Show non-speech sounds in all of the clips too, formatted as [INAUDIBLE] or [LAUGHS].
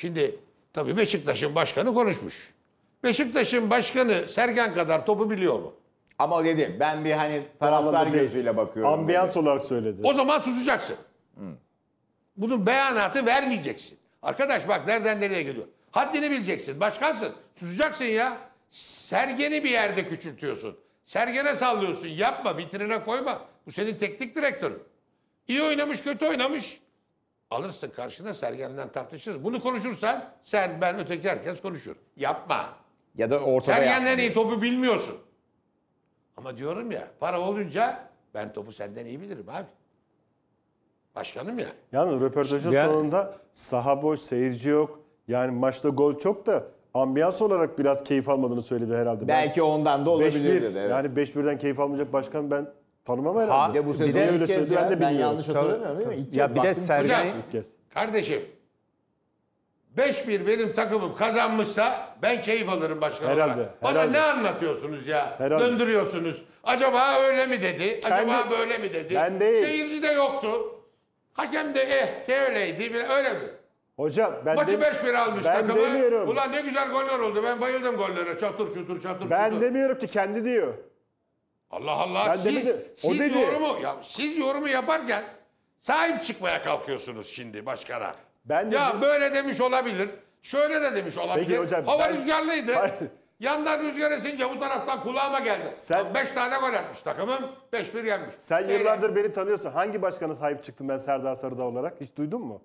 Şimdi tabii Beşiktaş'ın başkanı konuşmuş. Beşiktaş'ın başkanı Sergen kadar topu biliyor mu? Ama dedim ben bir hani taraftar Anladım. gözüyle bakıyorum. Ambiyans olarak söyledi. O zaman susacaksın. Hı. Bunun beyanatı vermeyeceksin. Arkadaş bak nereden nereye gidiyor. Haddini bileceksin. Başkansın. Susacaksın ya. Sergeni bir yerde küçültüyorsun. Sergene sallıyorsun. Yapma. Vitrine koyma. Bu senin teknik direktörün. İyi oynamış, kötü oynamış. Alırsın karşına Sergen'den tartışırız. Bunu konuşursan sen, ben, öteki herkes konuşur. Yapma. Ya da ortada Sergen'den iyi topu bilmiyorsun. Ama diyorum ya para olunca ben topu senden iyi bilirim abi. Başkanım ya. Yani röportajın yani... sonunda saha boş, seyirci yok. Yani maçta gol çok da ambiyans olarak biraz keyif almadığını söyledi herhalde. Belki ben, ondan da olabilir dedi. Evet. Yani 5-1'den keyif almayacak başkan ben Tanımam herhalde. Bir de bu sezon öyle söyledi ben de bilmiyorum. Ben yanlış hatırlamıyorum değil mi? İlk ya kez bir de baktım. Sergen Hocam, ilk kez. Kardeşim 5-1 benim takımım kazanmışsa ben keyif alırım başkan herhalde, olarak. Bana herhalde. ne anlatıyorsunuz ya? Herhalde. Döndürüyorsunuz. Acaba öyle mi dedi? Acaba ben böyle mi dedi? Ben değil. Seyirci de yoktu. Hakem de eh şey öyleydi. Öyle mi? Hocam ben Maçı 5-1 almış ben takımı. Demiyorum. Ulan ne güzel goller oldu. Ben bayıldım gollere. Çatır çutur çatır ben çutur. Ben demiyorum ki kendi diyor. Allah Allah Ben siz, demedim. O dedi. yorumu ya, siz yorumu yaparken sahip çıkmaya kalkıyorsunuz şimdi başkana. Ben ya dedim. böyle demiş olabilir. Şöyle de demiş olabilir. Peki hocam, Hava ben- rüzgarlıydı. Hayır. Yandan rüzgar esince bu taraftan kulağıma geldi. Sen- beş tane gol atmış takımım. beş bir yenmiş. Sen Böyle. yıllardır beni tanıyorsun. Hangi başkana sahip çıktım ben Serdar Sarıda olarak? Hiç duydun mu?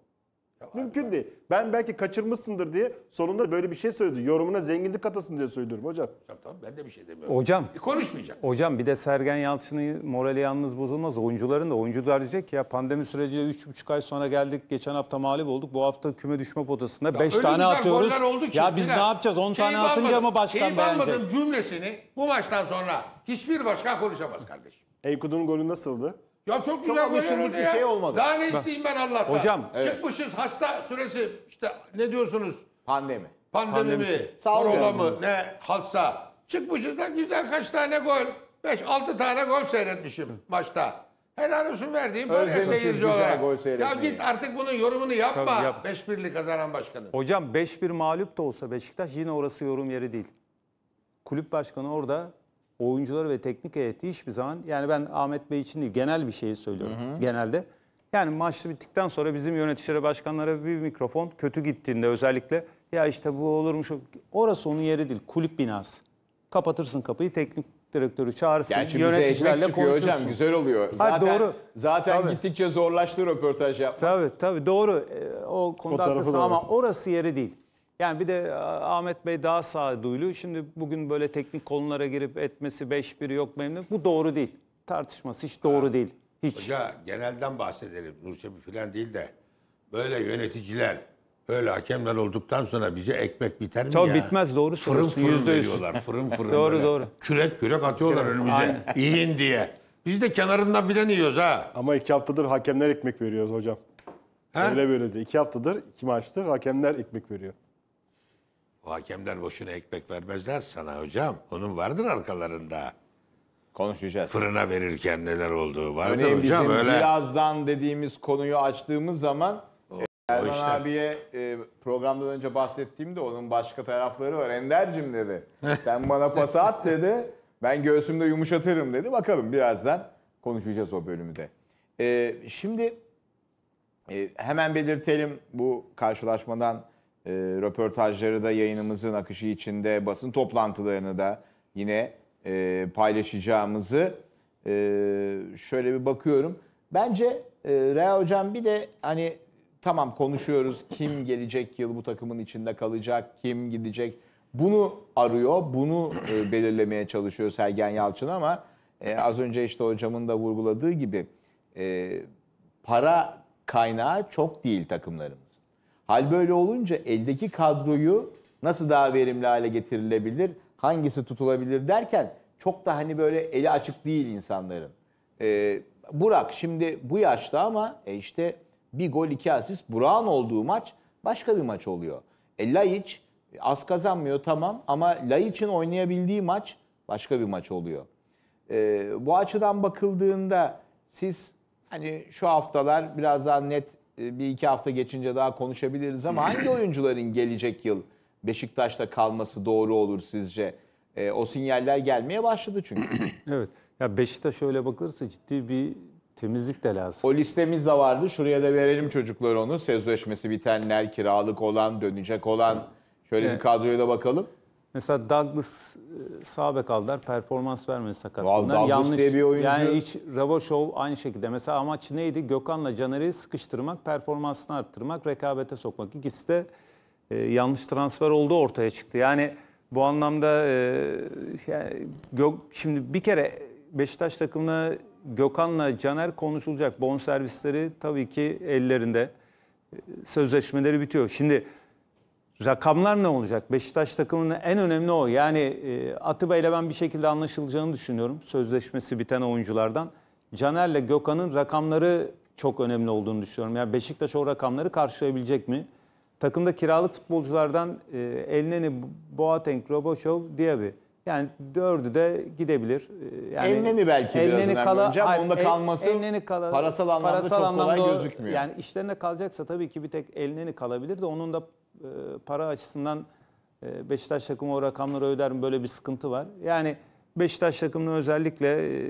Mümkün değil. Ben belki kaçırmışsındır diye sonunda böyle bir şey söyledi. Yorumuna zenginlik katasın diye söylüyorum hocam. Tamam, tamam ben de bir şey demiyorum. Hocam. E, konuşmayacağım. Hocam bir de Sergen Yalçın'ın morali yalnız bozulmaz. Oyuncuların da oyuncular diyecek ya pandemi süreci 3,5 ay sonra geldik. Geçen hafta mağlup olduk. Bu hafta küme düşme potasında 5 tane atıyoruz. Oldu ki, ya biz ne yapacağız? 10 tane atınca mı başkan beğenecek? Keyif cümlesini bu maçtan sonra hiçbir başkan konuşamaz kardeşim. Eykud'un golü nasıldı? Ya çok güzel Çok ya. şey olmadı. Daha ne isteyeyim ben Allah'tan? Hocam, evet. Çıkmışız hasta süresi işte ne diyorsunuz? Pandemi. Pandemi mi? Korona mı? Ne halsa. Çıkmışız da güzel kaç tane gol? 5-6 tane gol seyretmişim maçta. Helal olsun verdiğim böyle seyirci olarak. Gol ya git artık bunun yorumunu yapma. Tabii, yap. 5-1'li kazanan başkanı. Hocam 5-1 mağlup da olsa Beşiktaş yine orası yorum yeri değil. Kulüp başkanı orada oyuncuları ve teknik heyeti hiçbir zaman yani ben Ahmet Bey için değil genel bir şeyi söylüyorum hı hı. genelde. Yani maç bittikten sonra bizim yöneticilere, başkanlara bir mikrofon kötü gittiğinde özellikle ya işte bu olurmuş. Orası onun yeri değil. Kulüp binası. Kapatırsın kapıyı teknik direktörü çağırırsın. Gerçi yöneticilerle konuşursun. Hocam, güzel oluyor. Hayır, zaten, doğru. Zaten tabii. gittikçe zorlaştı röportaj yapmak. Tabii tabii doğru. E, o konuda haklısın ama orası yeri değil. Yani bir de e, Ahmet Bey daha sağduyulu. Şimdi bugün böyle teknik konulara girip etmesi 5-1 yok memnun. Bu doğru değil. Tartışması hiç doğru ha. değil. Hiç. Hoca genelden bahsedelim. Nurşebi falan değil de böyle yöneticiler öyle hakemler olduktan sonra bize ekmek biter mi Tabii ya? bitmez doğru Fırın fırın %100. veriyorlar. Fırın [LAUGHS] fırın doğru, böyle. Doğru. Kürek kürek atıyorlar kürek. önümüze. Aynen. [LAUGHS] diye. Biz de kenarından filan yiyoruz ha. Ama iki haftadır hakemler ekmek veriyoruz hocam. He? Öyle böyle de. İki haftadır, iki maçtır hakemler ekmek veriyor. O hakemler boşuna ekmek vermezler sana hocam. Onun vardır arkalarında. Konuşacağız. Fırına verirken neler olduğu Var mı? hocam. Bizim öyle... birazdan dediğimiz konuyu açtığımız zaman o, Erman o işte. abiye e, programdan önce bahsettiğimde onun başka tarafları var. Ender'cim dedi. [LAUGHS] Sen bana pas at dedi. Ben göğsümde yumuşatırım dedi. Bakalım birazdan konuşacağız o bölümü de. E, şimdi e, hemen belirtelim bu karşılaşmadan e, röportajları da yayınımızın akışı içinde basın toplantılarını da yine e, paylaşacağımızı e, şöyle bir bakıyorum. Bence e, Rea Hocam bir de hani tamam konuşuyoruz kim gelecek yıl bu takımın içinde kalacak, kim gidecek. Bunu arıyor, bunu e, belirlemeye çalışıyor Sergen Yalçın ama e, az önce işte hocamın da vurguladığı gibi e, para kaynağı çok değil takımların. Hal böyle olunca eldeki kadroyu nasıl daha verimli hale getirilebilir, hangisi tutulabilir derken çok da hani böyle eli açık değil insanların. Ee, Burak şimdi bu yaşta ama e işte bir gol iki asist Burak'ın olduğu maç başka bir maç oluyor. E Laiç az kazanmıyor tamam ama Laiç'in oynayabildiği maç başka bir maç oluyor. E, bu açıdan bakıldığında siz hani şu haftalar biraz daha net e, bir iki hafta geçince daha konuşabiliriz ama [CLEARS THROAT] hangi oyuncuların gelecek yıl Beşiktaş'ta kalması doğru olur sizce? E, o sinyaller gelmeye başladı çünkü. [CLEARS THROAT] evet. Ya Beşiktaş öyle bakılırsa ciddi bir temizlik de lazım. O listemiz de vardı. Şuraya da verelim çocuklar onu. Sözleşmesi bitenler, kiralık olan, dönecek olan. Şöyle evet. bir kadroya da bakalım. Mesela Douglas e, sağ bek aldılar. Performans vermedi sakatlığından. Wow, Yanlış. diye bir oyuncu. Yani hiç Raboşov aynı şekilde. Mesela amaç neydi? Gökhan'la Caner'i sıkıştırmak, performansını arttırmak, rekabete sokmak. İkisi de e, yanlış transfer olduğu ortaya çıktı. Yani bu anlamda e, yani gök, şimdi bir kere Beşiktaş takımına Gökhan'la Caner konuşulacak. Bon servisleri tabii ki ellerinde. E, sözleşmeleri bitiyor. Şimdi Rakamlar ne olacak? Beşiktaş takımının en önemli o. Yani e, Atiba ile ben bir şekilde anlaşılacağını düşünüyorum. Sözleşmesi biten oyunculardan. Caner ile Gökhan'ın rakamları çok önemli olduğunu düşünüyorum. Yani Beşiktaş o rakamları karşılayabilecek mi? Takımda kiralık futbolculardan e, Elneni, Boateng, Roboşov, Diaby. Yani dördü de gidebilir. E, yani Elneni belki Elneni biraz önemli kala, hocam. Onda kalması Elneni kala, parasal anlamda parasal çok anlamda kolay o, gözükmüyor. Yani işlerine kalacaksa tabii ki bir tek Elneni kalabilir de onun da ee, para açısından e, Beşiktaş takımı o rakamları öder mi? Böyle bir sıkıntı var. Yani Beşiktaş takımını özellikle e,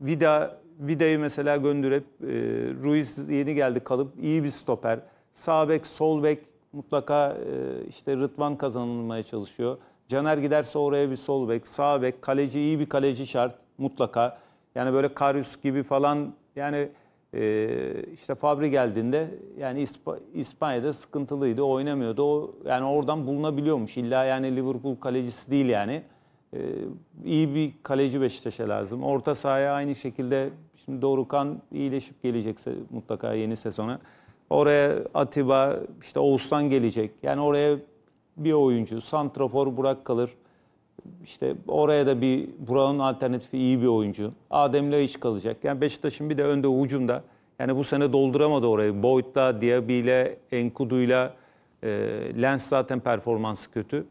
Vida Vida'yı mesela gönderip e, Ruiz yeni geldi kalıp iyi bir stoper. Sağ bek, sol bek mutlaka e, işte Rıdvan kazanılmaya çalışıyor. Caner giderse oraya bir sol bek, sağ bek, kaleci iyi bir kaleci şart mutlaka. Yani böyle Karius gibi falan yani ee, işte Fabri geldiğinde yani İsp- İspanya'da sıkıntılıydı, oynamıyordu. O yani oradan bulunabiliyormuş. İlla yani Liverpool kalecisi değil yani. Ee, iyi bir kaleci Beşiktaş'a lazım. Orta sahaya aynı şekilde şimdi Dorukan iyileşip gelecekse mutlaka yeni sezona. Oraya Atiba, işte Oğuzhan gelecek. Yani oraya bir oyuncu, santrafor Burak kalır işte oraya da bir buranın alternatifi iyi bir oyuncu. Ademle Laiç kalacak. Yani Beşiktaş'ın bir de önde ucunda. Yani bu sene dolduramadı orayı. Boyd'la, Diaby'le, Enkudu'yla e, Lens zaten performansı kötü.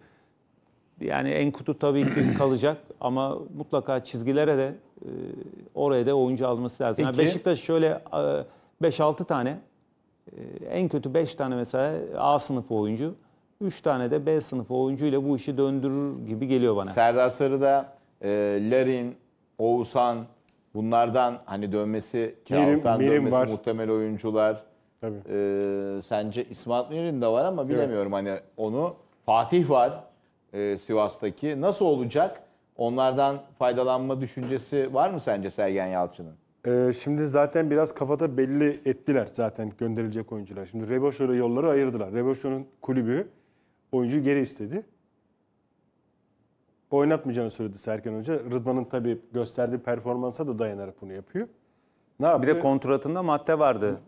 Yani Enkudu tabii ki [CLEARS THROAT] kalacak ama mutlaka çizgilere de e, oraya da oyuncu alması lazım. Yani Beşiktaş şöyle 5-6 e, tane e, en kötü 5 tane mesela A sınıfı oyuncu. 3 tane de B sınıfı ile bu işi döndürür gibi geliyor bana. Serdar Sarı'da e, Larin, Oğuzhan bunlardan hani dönmesi, Kiralık'tan Mirim dönmesi var. muhtemel oyuncular. Tabii. E, sence İsmail Mirin de var ama bilemiyorum hani onu. Fatih var e, Sivas'taki. Nasıl olacak? Onlardan faydalanma düşüncesi var mı sence Sergen Yalçın'ın? Ee, şimdi zaten biraz kafada belli ettiler zaten gönderilecek oyuncular. Şimdi Reboşo'yla yolları ayırdılar. Reboşo'nun kulübü oyuncu geri istedi. Oynatmayacağını söyledi Serkan Hoca. Rıdvan'ın tabii gösterdiği performansa da dayanarak bunu yapıyor. Ne yapıyor? Bir de kontratında madde vardı.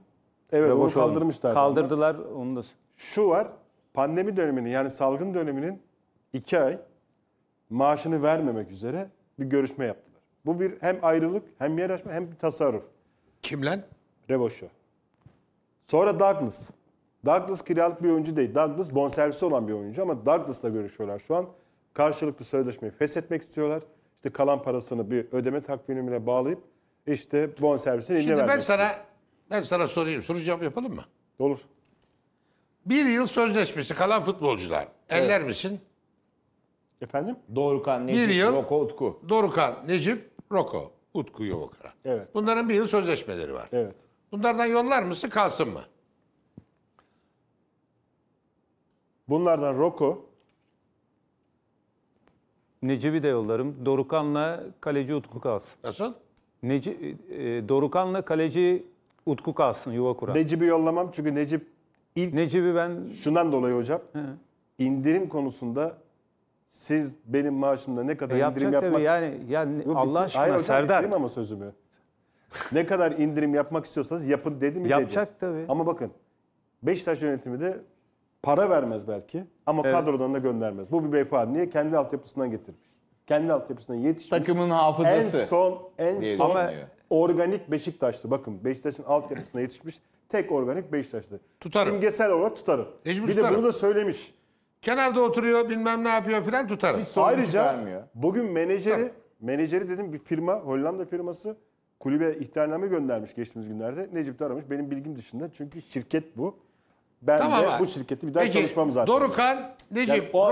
Evet onu kaldırmışlar. Kaldırdılar onu da. Şu var pandemi döneminin yani salgın döneminin iki ay maaşını vermemek üzere bir görüşme yaptılar. Bu bir hem ayrılık hem yer açma hem bir tasarruf. Kim lan? Reboşo. Sonra Douglas. Douglas kiralık bir oyuncu değil. Douglas bonservisi olan bir oyuncu ama Douglas'la görüşüyorlar şu an. Karşılıklı sözleşmeyi feshetmek istiyorlar. İşte kalan parasını bir ödeme takvimine bağlayıp işte bonservisini eline Şimdi ben vermek sana ben sana sorayım. Soru cevap yapalım mı? Olur. Bir yıl sözleşmesi kalan futbolcular. Eller misin? Efendim? Dorukan Necip, yıl- Roko, Utku. Dorukan, Necip, Roko, Utku Yovokara. Evet. Bunların bir yıl sözleşmeleri var. Evet. Bunlardan yollar mısın kalsın mı? Bunlardan Roko. Necip'i de yollarım. Dorukan'la kaleci Utku Kalsın. Nasıl? Neci, e, Dorukan'la kaleci Utku Kalsın yuva kuran. Necip'i yollamam çünkü Necip ilk Necip'i ben şundan dolayı hocam. He. İndirim konusunda siz benim maaşımda ne kadar E, indirim yapmak tabii yani, yani Yok, Allah bitti. aşkına Hayır, hocam, Serdar. bitireyim ama sözümü. ne kadar indirim yapmak istiyorsanız yapın dedi mi dedi. Yapacak tabii. Ama bakın Beşiktaş yönetimi de Para vermez belki ama Evet. kadrodan da göndermez. Bu bir beyefendi. Niye? Kendi altyapısından getirmiş. Kendi altyapısından yetişmiş. Takımın en son en diye son düşünüyor. organik Beşiktaşlı. Bakın Beşiktaş'ın altyapısına yetişmiş tek organik Beşiktaşlı. Tutarım. Simgesel olarak tutarım. Mecbur bir tutarım. de bunu da söylemiş. Kenarda oturuyor bilmem ne yapıyor filan tutarım. Sonucu Ayrıca bugün menajeri Tabii. menajeri dedim bir firma Hollanda firması kulübe ihtarname göndermiş geçtiğimiz günlerde. Necip de aramış benim bilgim dışında çünkü şirket bu. Ben Tamam de abi. bu şirketi bir daha çalışmam zaten. Dorukan, Necip, Yani o-